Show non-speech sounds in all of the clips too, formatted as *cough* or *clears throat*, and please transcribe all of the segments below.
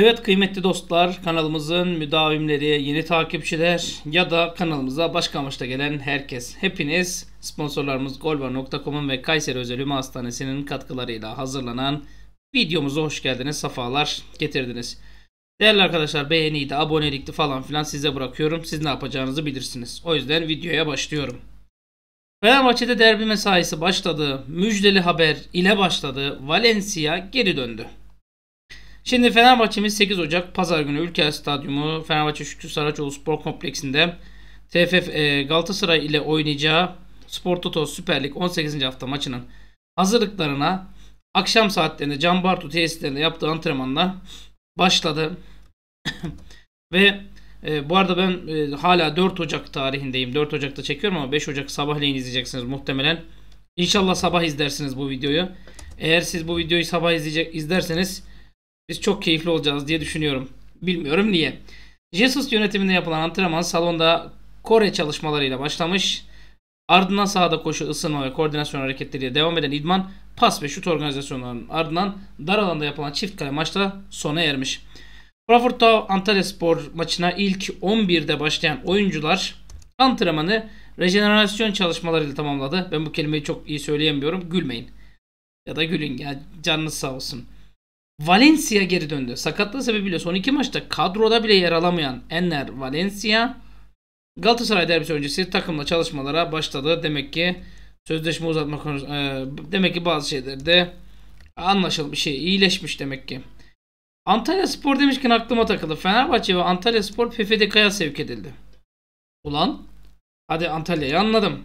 Evet kıymetli dostlar kanalımızın müdavimleri, yeni takipçiler ya da kanalımıza başka amaçla gelen herkes. Hepiniz sponsorlarımız golvar.com'un ve Kayseri Özel Hüma Hastanesi'nin katkılarıyla hazırlanan videomuza hoş geldiniz, sefalar getirdiniz. Değerli arkadaşlar beğeniydi, abonelikti falan filan size bırakıyorum. Siz ne yapacağınızı bilirsiniz. O yüzden videoya başlıyorum. Fenerbahçe'de derbi mesaisi başladı. Müjdeli haber ile başladı. Valencia geri döndü. Şimdi Fenerbahçe'miz 8 Ocak Pazar günü Ülker Stadyumu Fenerbahçe Şükrü Saracoğlu Spor Kompleksi'nde TFF e, Galatasaray ile oynayacağı Spor Toto Süper Lig 18. hafta maçının hazırlıklarına akşam saatlerinde Can Bartu tesislerinde yaptığı antrenmanla başladı. *coughs* Ve e, bu arada ben e, hala 4 Ocak tarihindeyim. 4 Ocak'ta çekiyorum ama 5 Ocak sabahleyin izleyeceksiniz muhtemelen. İnşallah sabah izlersiniz bu videoyu. Eğer siz bu videoyu sabah izleyecek izlerseniz biz çok keyifli olacağız diye düşünüyorum. Bilmiyorum niye. Jesus yönetiminde yapılan antrenman salonda Kore çalışmalarıyla başlamış. Ardından sahada koşu, ısınma ve koordinasyon hareketleriyle devam eden idman pas ve şut organizasyonlarının ardından dar alanda yapılan çift kale maçta sona ermiş. Crawford Antalya Spor maçına ilk 11'de başlayan oyuncular antrenmanı rejenerasyon çalışmalarıyla tamamladı. Ben bu kelimeyi çok iyi söyleyemiyorum. Gülmeyin. Ya da gülün ya canınız sağ olsun. Valencia geri döndü. Sakatlığı sebebiyle son iki maçta kadroda bile yer alamayan Enner Valencia Galatasaray derbisi öncesi takımla çalışmalara başladı. Demek ki sözleşme uzatma konusu e, demek ki bazı şeylerde anlaşılmış şey iyileşmiş demek ki. Antalya Spor demişken aklıma takıldı. Fenerbahçe ve Antalya Spor PFDK'ya sevk edildi. Ulan hadi Antalya'yı anladım.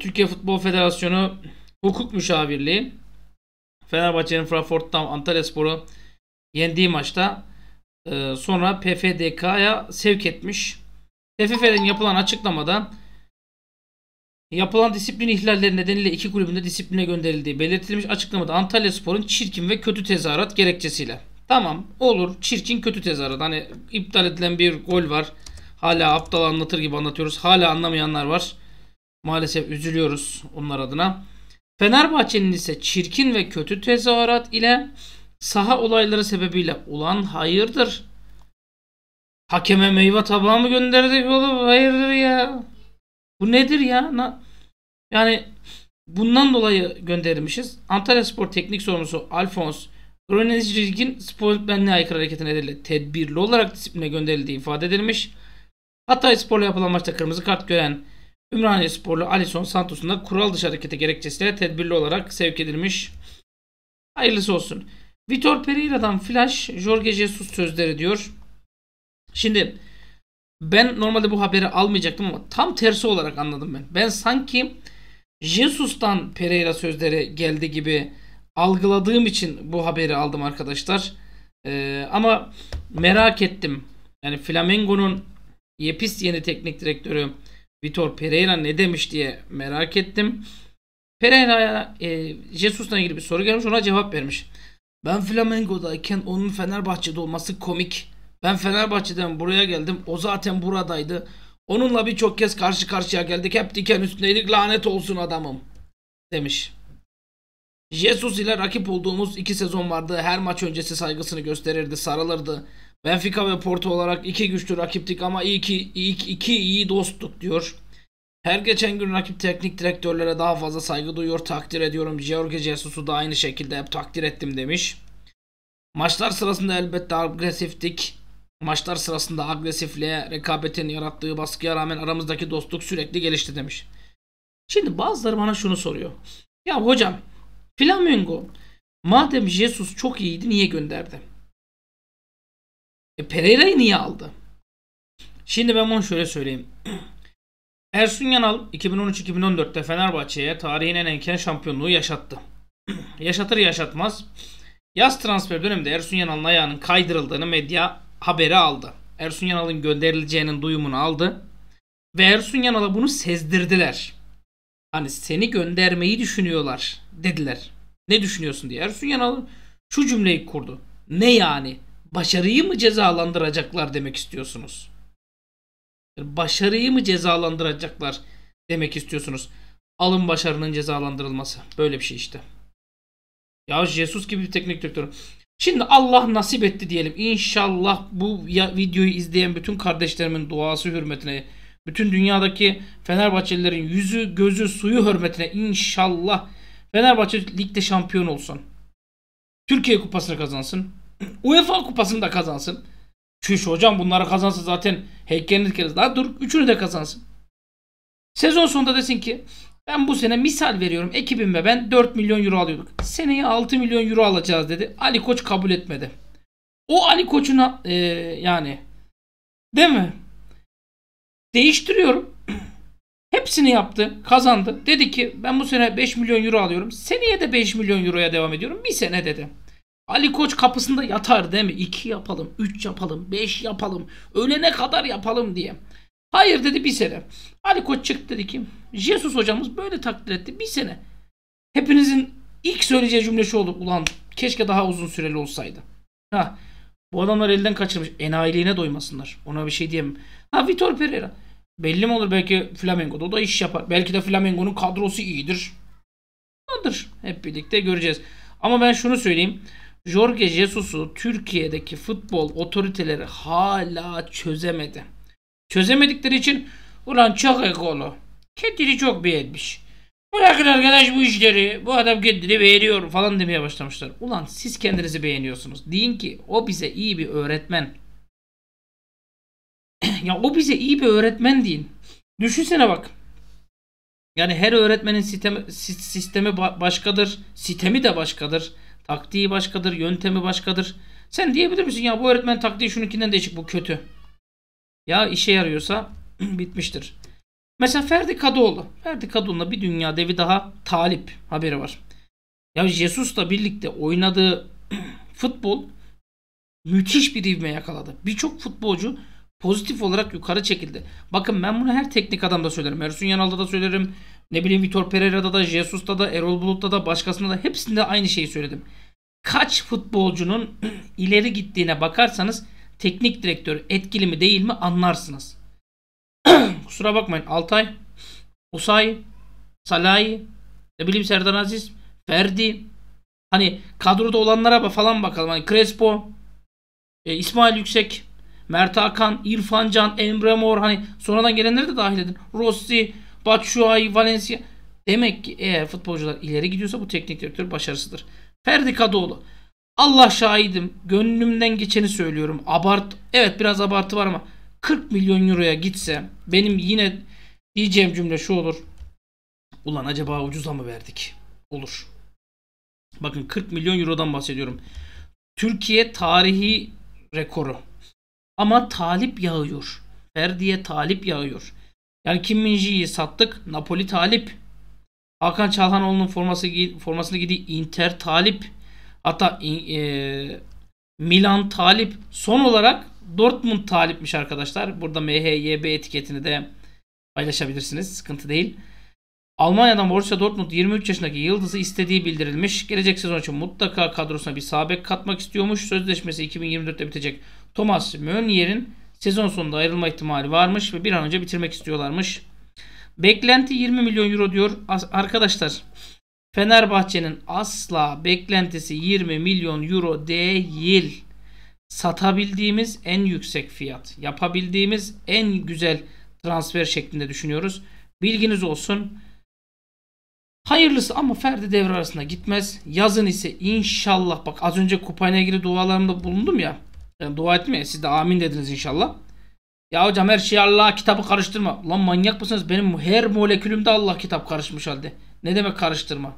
Türkiye Futbol Federasyonu Hukuk Müşavirliği Fenerbahçe'nin Frankfurt'tan Antalya Spor'u yendiği maçta e, sonra PFDK'ya sevk etmiş. TFF'den yapılan açıklamada yapılan disiplin ihlalleri nedeniyle iki kulübünde disipline gönderildiği belirtilmiş açıklamada Antalya Spor'un çirkin ve kötü tezahürat gerekçesiyle. Tamam olur çirkin kötü tezahürat. Hani iptal edilen bir gol var. Hala aptal anlatır gibi anlatıyoruz. Hala anlamayanlar var. Maalesef üzülüyoruz onlar adına. Fenerbahçe'nin ise çirkin ve kötü tezahürat ile saha olayları sebebiyle ulan hayırdır. Hakeme meyve tabağı mı gönderdik oğlum hayırdır ya. Bu nedir ya? yani bundan dolayı göndermişiz. Antalya Spor Teknik Sorumlusu Alfons Grönezcik'in sportmenliğe aykırı hareket nedeniyle tedbirli olarak disipline gönderildiği ifade edilmiş. Hatay Spor'la yapılan maçta kırmızı kart gören Ümraniye sporlu Alison Santos'un da kural dışı hareketi gerekçesiyle tedbirli olarak sevk edilmiş. Hayırlısı olsun. Vitor Pereira'dan flash Jorge Jesus sözleri diyor. Şimdi ben normalde bu haberi almayacaktım ama tam tersi olarak anladım ben. Ben sanki Jesus'tan Pereira sözleri geldi gibi algıladığım için bu haberi aldım arkadaşlar. Ee, ama merak ettim. Yani Flamengo'nun Yepis yeni teknik direktörü Vitor Pereira ne demiş diye merak ettim. Pereira'ya e, Jesus'la ilgili bir soru gelmiş ona cevap vermiş. Ben Flamengo'dayken onun Fenerbahçe'de olması komik. Ben Fenerbahçe'den buraya geldim. O zaten buradaydı. Onunla birçok kez karşı karşıya geldik. Hep diken üstündeydik. Lanet olsun adamım. Demiş. Jesus ile rakip olduğumuz iki sezon vardı. Her maç öncesi saygısını gösterirdi, sarılırdı. Benfica ve Porto olarak iki güçlü rakiptik ama iyi ki iki, iki iyi dostluk diyor. Her geçen gün rakip teknik direktörlere daha fazla saygı duyuyor takdir ediyorum. Jorge Jesus'u da aynı şekilde hep takdir ettim demiş. Maçlar sırasında elbette agresiftik. Maçlar sırasında agresifliğe rekabetin yarattığı baskıya rağmen aramızdaki dostluk sürekli gelişti demiş. Şimdi bazıları bana şunu soruyor. Ya hocam Flamengo madem Jesus çok iyiydi niye gönderdi? E Pereira'yı niye aldı? Şimdi ben bunu şöyle söyleyeyim. *clears throat* Ersun Yanal 2013-2014'te Fenerbahçe'ye tarihin en erken şampiyonluğu yaşattı. *clears throat* Yaşatır yaşatmaz. Yaz transfer döneminde Ersun Yanal'ın ayağının kaydırıldığını medya haberi aldı. Ersun Yanal'ın gönderileceğinin duyumunu aldı. Ve Ersun Yanal'a bunu sezdirdiler. Hani seni göndermeyi düşünüyorlar dediler. Ne düşünüyorsun diye. Ersun Yanal şu cümleyi kurdu. Ne yani? başarıyı mı cezalandıracaklar demek istiyorsunuz? Başarıyı mı cezalandıracaklar demek istiyorsunuz? Alın başarının cezalandırılması. Böyle bir şey işte. Ya Jesus gibi bir teknik direktör. Şimdi Allah nasip etti diyelim. İnşallah bu videoyu izleyen bütün kardeşlerimin duası hürmetine, bütün dünyadaki Fenerbahçelilerin yüzü, gözü, suyu hürmetine inşallah Fenerbahçe ligde şampiyon olsun. Türkiye Kupası'nı kazansın. UEFA kupasını da kazansın. Çüş hocam bunları kazansa zaten heykelini keriz. Daha dur üçünü de kazansın. Sezon sonunda desin ki ben bu sene misal veriyorum ekibim ben 4 milyon euro alıyorduk. Seneye 6 milyon euro alacağız dedi. Ali Koç kabul etmedi. O Ali Koç'un e, yani değil mi? Değiştiriyorum. *clears throat* Hepsini yaptı. Kazandı. Dedi ki ben bu sene 5 milyon euro alıyorum. Seneye de 5 milyon euroya devam ediyorum. Bir sene dedi. Ali Koç kapısında yatar değil mi? 2 yapalım, 3 yapalım, 5 yapalım, ölene kadar yapalım diye. Hayır dedi bir sene. Ali Koç çıktı dedi ki Jesus hocamız böyle takdir etti bir sene. Hepinizin ilk söyleyeceği cümle şu oldu. Ulan keşke daha uzun süreli olsaydı. Ha, bu adamlar elden kaçırmış. Enayiliğine doymasınlar. Ona bir şey diyemem. Ha Vitor Pereira. Belli mi olur belki Flamengo'da o da iş yapar. Belki de Flamengo'nun kadrosu iyidir. Odur. Hep birlikte göreceğiz. Ama ben şunu söyleyeyim. Jorge Jesus'u Türkiye'deki futbol otoriteleri hala çözemedi. Çözemedikleri için ulan çok egolu. Kendini çok beğenmiş. Bırakın arkadaş bu işleri. Bu adam kendini beğeniyor falan demeye başlamışlar. Ulan siz kendinizi beğeniyorsunuz. Deyin ki o bize iyi bir öğretmen. *clears throat* ya o bize iyi bir öğretmen deyin. Düşünsene bak. Yani her öğretmenin sistemi, sistemi başkadır. Sistemi de başkadır. Taktiği başkadır, yöntemi başkadır. Sen diyebilir misin ya bu öğretmen taktiği şununkinden değişik bu kötü. Ya işe yarıyorsa *clears throat* bitmiştir. Mesela Ferdi Kadıoğlu. Ferdi Kadıoğlu'na bir dünya devi daha talip haberi var. Ya Jesus'la birlikte oynadığı *clears throat* futbol müthiş bir ivme yakaladı. Birçok futbolcu pozitif olarak yukarı çekildi. Bakın ben bunu her teknik adamda söylerim. Ersun Yanal'da da söylerim. Ne bileyim Vitor Pereira'da da, Jesus'ta da, Erol Bulut'ta da, başkasında da hepsinde aynı şeyi söyledim. Kaç futbolcunun *clears throat* ileri gittiğine bakarsanız teknik direktör etkili mi değil mi anlarsınız. *clears throat* Kusura bakmayın Altay, Usay, Salay, ne bileyim Serdar Aziz, Ferdi. Hani kadroda olanlara falan bakalım. Hani Crespo, e, İsmail Yüksek, Mert Hakan, İrfan Can, Emre Mor hani sonradan gelenleri de dahil edin. Rossi, Batshuayi, Valencia. Demek ki eğer futbolcular ileri gidiyorsa bu teknik direktör başarısıdır. Ferdi Kadıoğlu. Allah şahidim. Gönlümden geçeni söylüyorum. Abart. Evet biraz abartı var ama 40 milyon euroya gitse benim yine diyeceğim cümle şu olur. Ulan acaba ucuza mı verdik? Olur. Bakın 40 milyon eurodan bahsediyorum. Türkiye tarihi rekoru. Ama talip yağıyor. Ferdi'ye talip yağıyor. Yani Kim Minji'yi sattık. Napoli talip. Hakan Çalhanoğlu'nun forması formasını gidi Inter talip. Hatta e, Milan talip. Son olarak Dortmund talipmiş arkadaşlar. Burada MHYB etiketini de paylaşabilirsiniz. Sıkıntı değil. Almanya'dan Borussia Dortmund 23 yaşındaki yıldızı istediği bildirilmiş. Gelecek sezon için mutlaka kadrosuna bir sabek katmak istiyormuş. Sözleşmesi 2024'te bitecek. Thomas Mönier'in sezon sonunda ayrılma ihtimali varmış ve bir an önce bitirmek istiyorlarmış. Beklenti 20 milyon euro diyor. arkadaşlar Fenerbahçe'nin asla beklentisi 20 milyon euro değil. Satabildiğimiz en yüksek fiyat. Yapabildiğimiz en güzel transfer şeklinde düşünüyoruz. Bilginiz olsun. Hayırlısı ama Ferdi devre arasında gitmez. Yazın ise inşallah bak az önce kupayla ilgili dualarımda bulundum ya. Yani dua etmeyin. Siz de amin dediniz inşallah. Ya hocam her şeyi Allah kitabı karıştırma. Lan manyak mısınız? Benim her molekülümde Allah kitap karışmış halde. Ne demek karıştırma?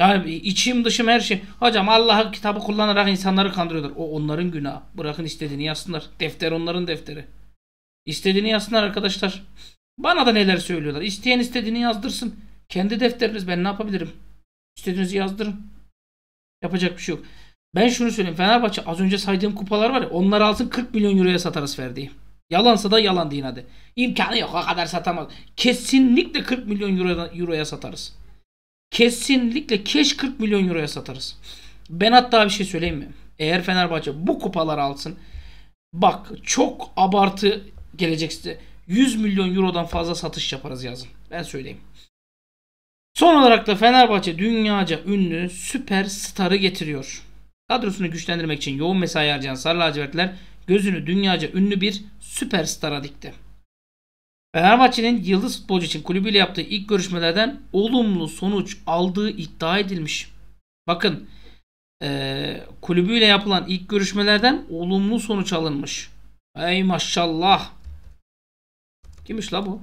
Yani içim dışım her şey. Hocam Allah'ın kitabı kullanarak insanları kandırıyorlar. O onların günahı. Bırakın istediğini yazsınlar. Defter onların defteri. İstediğini yazsınlar arkadaşlar. Bana da neler söylüyorlar. İsteyen istediğini yazdırsın. Kendi defteriniz ben ne yapabilirim? İstediğinizi yazdırın. Yapacak bir şey yok. Ben şunu söyleyeyim. Fenerbahçe az önce saydığım kupalar var ya onları alsın 40 milyon euroya satarız Ferdi'yi. Yalansa da yalan deyin hadi. İmkanı yok o kadar satamaz. Kesinlikle 40 milyon euroya, euroya satarız. Kesinlikle keş 40 milyon euroya satarız. Ben hatta bir şey söyleyeyim mi? Eğer Fenerbahçe bu kupalar alsın. Bak çok abartı gelecek 100 milyon eurodan fazla satış yaparız yazın. Ben söyleyeyim. Son olarak da Fenerbahçe dünyaca ünlü süper starı getiriyor. Kadrosunu güçlendirmek için yoğun mesai harcayan Sarı Lacivertler gözünü dünyaca ünlü bir süperstara dikti. Fenerbahçe'nin yıldız futbolcu için kulübüyle yaptığı ilk görüşmelerden olumlu sonuç aldığı iddia edilmiş. Bakın ee, kulübüyle yapılan ilk görüşmelerden olumlu sonuç alınmış. Ey maşallah. Kimmiş la bu?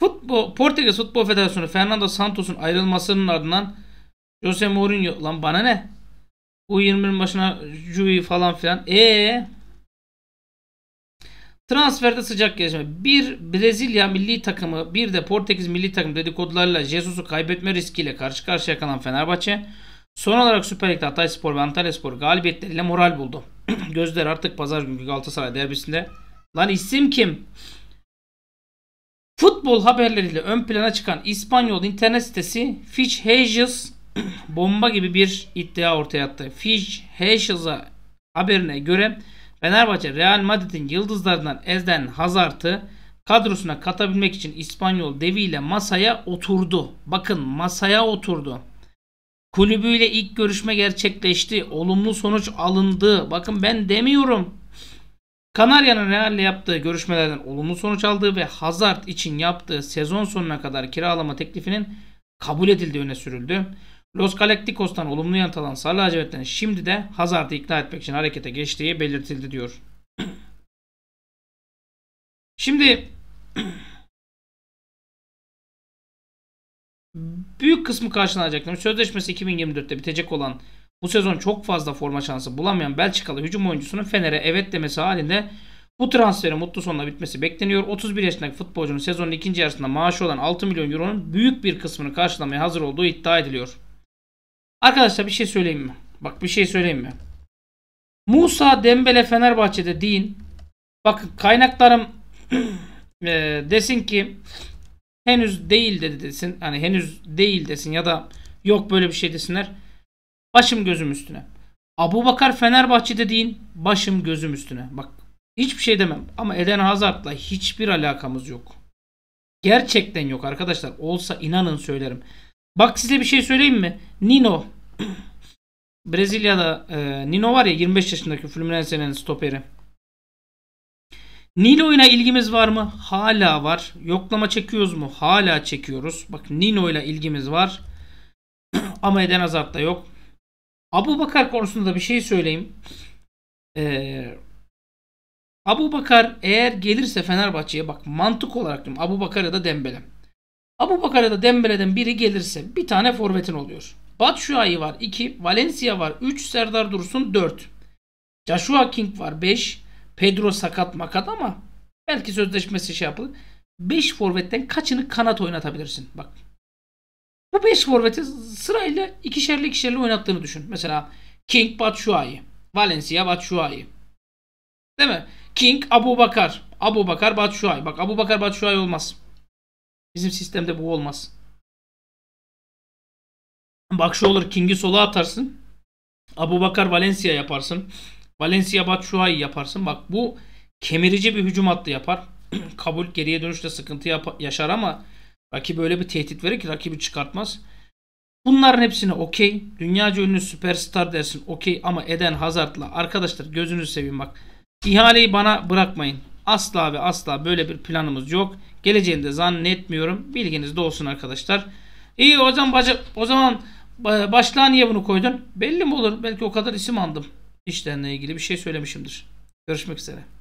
Futbol, Portekiz Futbol Federasyonu Fernando Santos'un ayrılmasının ardından Jose Mourinho lan bana ne? U20'nin başına Juve falan filan. E Transferde sıcak gelişme. Bir Brezilya milli takımı bir de Portekiz milli takım dedikodularla Jesus'u kaybetme riskiyle karşı karşıya kalan Fenerbahçe son olarak Süper Lig'de Hatay Spor ve Antalya Spor galibiyetleriyle moral buldu. *clears throat* Gözler artık pazar günü Galatasaray derbisinde. Lan isim kim? Futbol haberleriyle ön plana çıkan İspanyol internet sitesi Fitch Hages bomba gibi bir iddia ortaya attı. Fish Heschel'a haberine göre Fenerbahçe Real Madrid'in yıldızlarından Ezden Hazartı kadrosuna katabilmek için İspanyol deviyle masaya oturdu. Bakın masaya oturdu. Kulübüyle ilk görüşme gerçekleşti. Olumlu sonuç alındı. Bakın ben demiyorum. Kanarya'nın Real'le yaptığı görüşmelerden olumlu sonuç aldığı ve Hazard için yaptığı sezon sonuna kadar kiralama teklifinin kabul edildiği öne sürüldü. Los Galacticos'tan olumlu yanıt alan Sarı Lacivertlerin şimdi de Hazard'ı ikna etmek için harekete geçtiği belirtildi diyor. *clears throat* şimdi *clears throat* büyük kısmı karşılanacak. Sözleşmesi 2024'te bitecek olan bu sezon çok fazla forma şansı bulamayan Belçikalı hücum oyuncusunun Fener'e evet demesi halinde bu transferin mutlu sonla bitmesi bekleniyor. 31 yaşındaki futbolcunun sezonun ikinci yarısında maaşı olan 6 milyon euronun büyük bir kısmını karşılamaya hazır olduğu iddia ediliyor. Arkadaşlar bir şey söyleyeyim mi? Bak bir şey söyleyeyim mi? Musa Dembele Fenerbahçe'de deyin. Bakın kaynaklarım *clears throat* e, desin ki henüz değil dedi desin. Hani henüz değil desin ya da yok böyle bir şey desinler. Başım gözüm üstüne. Abu Bakar Fenerbahçe'de dediğin başım gözüm üstüne. Bak hiçbir şey demem ama Eden Hazard'la hiçbir alakamız yok. Gerçekten yok arkadaşlar. Olsa inanın söylerim. Bak size bir şey söyleyeyim mi? Nino. Brezilya'da e, Nino var ya 25 yaşındaki Fluminense'nin stoperi. Nino'yla ilgimiz var mı? Hala var. Yoklama çekiyoruz mu? Hala çekiyoruz. Bak Nino'yla ilgimiz var. *clears throat* Ama Eden da yok. Abu Bakar konusunda bir şey söyleyeyim. Ee, Abu Bakar eğer gelirse Fenerbahçe'ye bak mantık olarak diyorum Abu Bakar ya da Dembele. Abu Bakar'a da Dembele'den biri gelirse bir tane forvetin oluyor. Batshuayi var 2, Valencia var 3, Serdar Dursun 4. Joshua King var 5, Pedro sakat makat ama belki sözleşmesi şey yapılır. 5 forvetten kaçını kanat oynatabilirsin? Bak. Bu 5 forveti sırayla ikişerli ikişerli oynattığını düşün. Mesela King Batshuayi, Valencia Batshuayi. Değil mi? King Abu Bakar. Abu Bakar Batshuayi. Bak Abu Bakar Batshuayi olmaz. Bizim sistemde bu olmaz. Bak şu olur King'i sola atarsın. Abu Bakar Valencia yaparsın. Valencia Batshuayi yaparsın. Bak bu kemirici bir hücum hattı yapar. *clears throat* Kabul geriye dönüşte sıkıntı yaşar ama rakibi öyle bir tehdit verir ki rakibi çıkartmaz. Bunların hepsini okey. Dünyaca ünlü süperstar dersin okey ama Eden Hazard'la arkadaşlar gözünüzü seveyim bak. İhaleyi bana bırakmayın. Asla ve asla böyle bir planımız yok. Geleceğini de zannetmiyorum. Bilginiz de olsun arkadaşlar. İyi o zaman baca, o zaman başlığa niye bunu koydun? Belli mi olur? Belki o kadar isim andım. İşlerine ilgili bir şey söylemişimdir. Görüşmek üzere.